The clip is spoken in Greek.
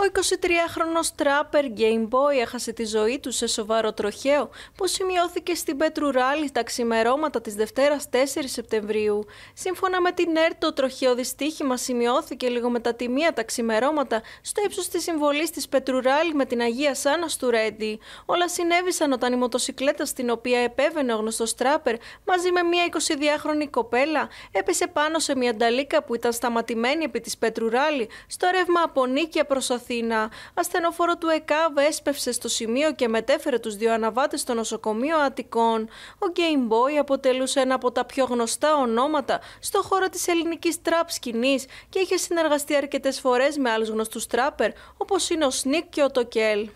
Ο 23χρονος τράπερ Game έχασε τη ζωή του σε σοβαρό τροχαίο που σημειώθηκε στην Πέτρου Ράλι τα ξημερώματα της Δευτέρας 4 Σεπτεμβρίου. Σύμφωνα με την ΕΡΤ, το τροχαίο δυστύχημα σημειώθηκε λίγο μετά τη μία τα ξημερώματα στο ύψος της συμβολής της Πέτρου Ράλι με την Αγία Σάνα του Ρέντι. Όλα συνέβησαν όταν η μοτοσυκλέτα στην οποία επέβαινε ο γνωστός τράπερ μαζί με μία 22χρονη κοπέλα έπεσε πάνω σε μια νταλίκα που ήταν σταματημένη επί της Πέτρου Ράλι στο ρεύμα από νίκια προς Αθήνα. Ασθενοφόρο του ΕΚΑΒ έσπευσε στο σημείο και μετέφερε τους δύο αναβάτες στο νοσοκομείο Αττικών. Ο Game Boy αποτελούσε ένα από τα πιο γνωστά ονόματα στο χώρο της ελληνικής τραπ σκηνής και είχε συνεργαστεί αρκετές φορές με άλλους γνωστούς τράπερ όπως είναι ο Σνίκ και ο Τοκέλ.